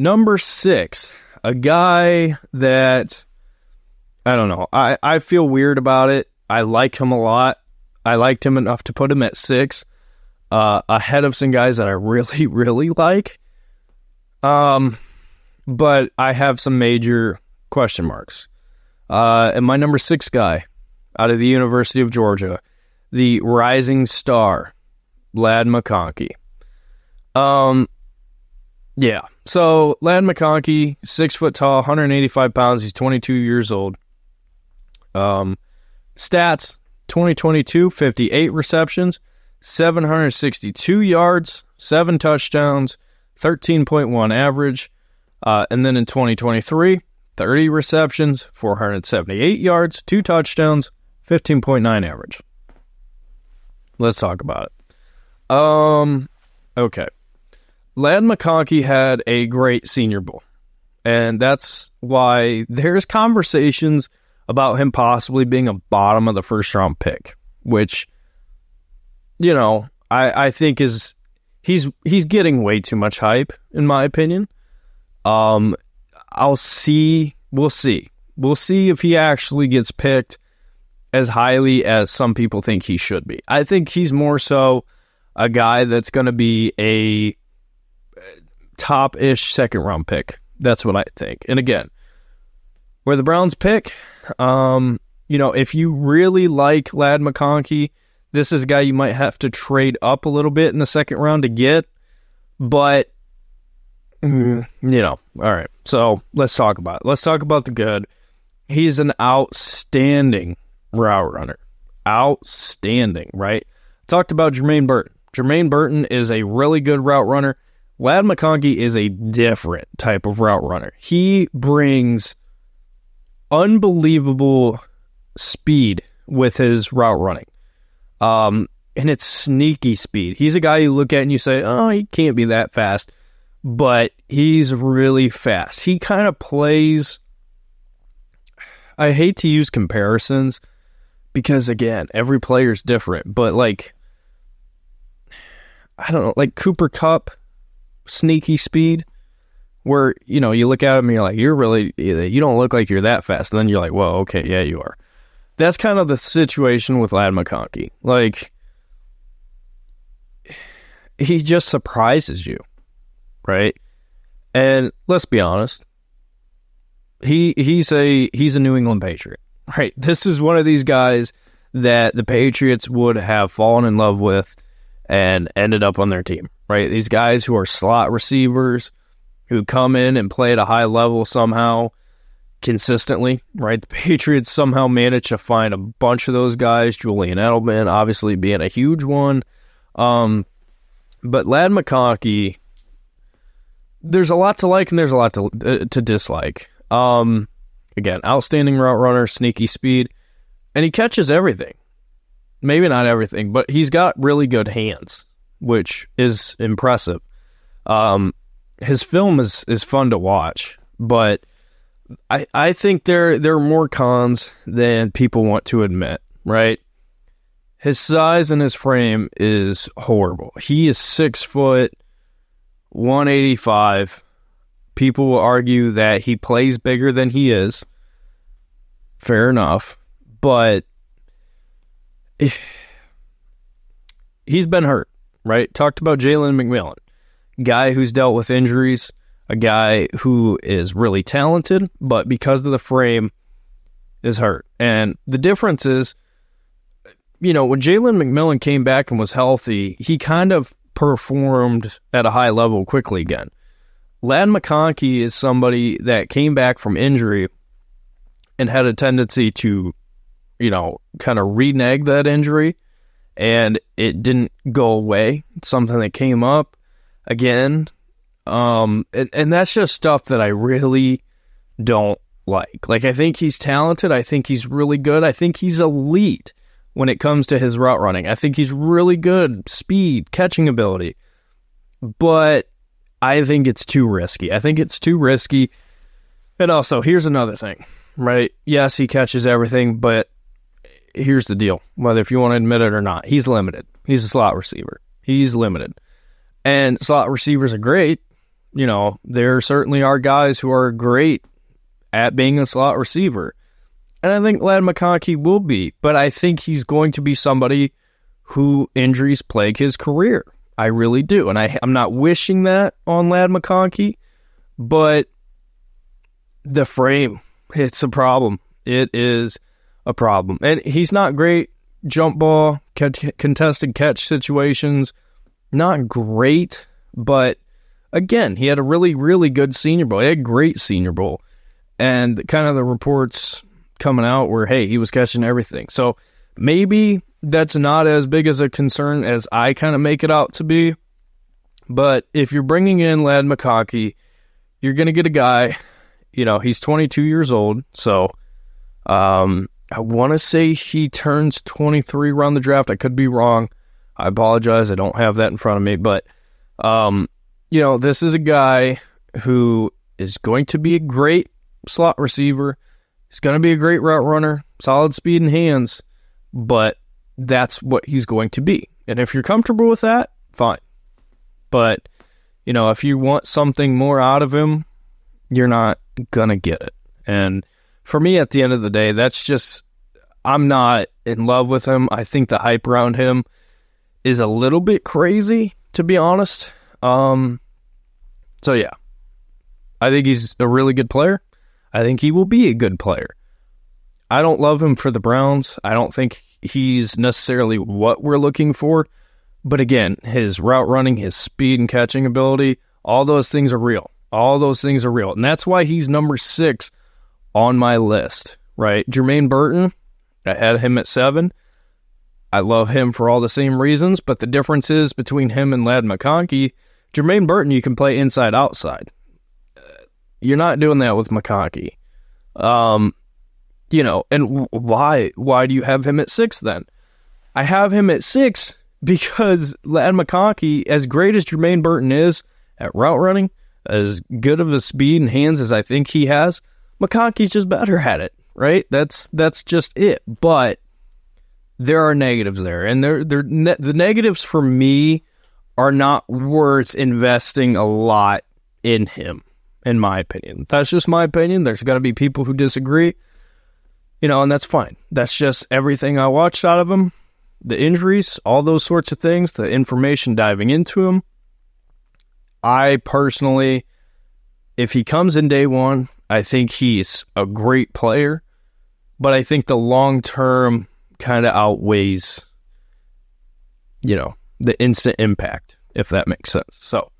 Number six, a guy that I don't know. I, I feel weird about it. I like him a lot. I liked him enough to put him at six, uh, ahead of some guys that I really, really like. Um, but I have some major question marks. Uh, and my number six guy out of the University of Georgia, the rising star, Lad McConkey. Um, yeah. So Land McConkey, six foot tall, 185 pounds. He's 22 years old. Um, stats 2022, 58 receptions, 762 yards, seven touchdowns, 13.1 average. Uh, and then in 2023, 30 receptions, 478 yards, two touchdowns, 15.9 average. Let's talk about it. Um, okay. Lad McConkie had a great senior bowl. And that's why there's conversations about him possibly being a bottom of the first round pick, which, you know, I, I think is he's he's getting way too much hype, in my opinion. Um I'll see we'll see. We'll see if he actually gets picked as highly as some people think he should be. I think he's more so a guy that's gonna be a top ish second round pick. That's what I think. And again, where the Browns pick, um, you know, if you really like Lad McConkey, this is a guy you might have to trade up a little bit in the second round to get. But, mm, you know, all right. So let's talk about it. Let's talk about the good. He's an outstanding route runner. Outstanding, right? Talked about Jermaine Burton. Jermaine Burton is a really good route runner. Lad McConkey is a different type of route runner. He brings unbelievable speed with his route running. Um, and it's sneaky speed. He's a guy you look at and you say, oh, he can't be that fast, but he's really fast. He kind of plays. I hate to use comparisons because, again, every player is different, but like, I don't know, like Cooper Cup sneaky speed where, you know, you look at him and you're like, you're really, you don't look like you're that fast. And then you're like, whoa, okay, yeah, you are. That's kind of the situation with Lad McConkey. Like, he just surprises you, right? And let's be honest, he he's a he's a New England Patriot, right? This is one of these guys that the Patriots would have fallen in love with and ended up on their team, right? These guys who are slot receivers who come in and play at a high level somehow consistently, right? The Patriots somehow managed to find a bunch of those guys, Julian Edelman obviously being a huge one. Um, but Lad McConkey, there's a lot to like and there's a lot to uh, to dislike. Um, again, outstanding route runner, sneaky speed, and he catches everything. Maybe not everything, but he's got really good hands which is impressive. Um, his film is is fun to watch, but I I think there there are more cons than people want to admit. Right, his size and his frame is horrible. He is six foot, one eighty five. People will argue that he plays bigger than he is. Fair enough, but. If, he's been hurt right? Talked about Jalen McMillan, guy who's dealt with injuries, a guy who is really talented, but because of the frame, is hurt. And the difference is, you know, when Jalen McMillan came back and was healthy, he kind of performed at a high level quickly again. Lad McConkey is somebody that came back from injury and had a tendency to, you know, kind of renege that injury and it didn't go away. It's something that came up again. Um, and, and that's just stuff that I really don't like. Like, I think he's talented. I think he's really good. I think he's elite when it comes to his route running. I think he's really good speed, catching ability. But I think it's too risky. I think it's too risky. And also, here's another thing, right? Yes, he catches everything, but here's the deal whether if you want to admit it or not, he's limited. He's a slot receiver. He's limited. And slot receivers are great. You know, there certainly are guys who are great at being a slot receiver. And I think Lad McConkey will be, but I think he's going to be somebody who injuries plague his career. I really do. And I, I'm not wishing that on Lad McConkey, but the frame, it's a problem. It is a problem. And he's not great jump ball, contested catch situations, not great, but again, he had a really, really good senior bowl. He had a great senior bowl. And kind of the reports coming out were, hey, he was catching everything. So maybe that's not as big as a concern as I kind of make it out to be. But if you're bringing in Lad McCaukey, you're going to get a guy, you know, he's 22 years old. So, um, I want to say he turns 23 around the draft. I could be wrong. I apologize. I don't have that in front of me. But, um, you know, this is a guy who is going to be a great slot receiver. He's going to be a great route runner, solid speed and hands, but that's what he's going to be. And if you're comfortable with that, fine. But, you know, if you want something more out of him, you're not going to get it. And for me, at the end of the day, that's just I'm not in love with him. I think the hype around him is a little bit crazy, to be honest. Um, so yeah, I think he's a really good player. I think he will be a good player. I don't love him for the Browns. I don't think he's necessarily what we're looking for. But again, his route running, his speed and catching ability, all those things are real. All those things are real. And that's why he's number six on my list, right? Jermaine Burton, I had him at seven. I love him for all the same reasons, but the difference is between him and Lad McConkey, Jermaine Burton, you can play inside outside. Uh, you're not doing that with McConkey. Um, you know, and why why do you have him at six then? I have him at six because Lad McConkey, as great as Jermaine Burton is at route running, as good of a speed and hands as I think he has, McConkie's just better at it, right? That's that's just it. But there are negatives there, and there there ne- the negatives for me are not worth investing a lot in him, in my opinion. That's just my opinion. There's going to be people who disagree, you know, and that's fine. That's just everything I watched out of him, the injuries, all those sorts of things, the information diving into him. I personally, if he comes in day one, I think he's a great player, but I think the long term kind of outweighs, you know, the instant impact, if that makes sense. So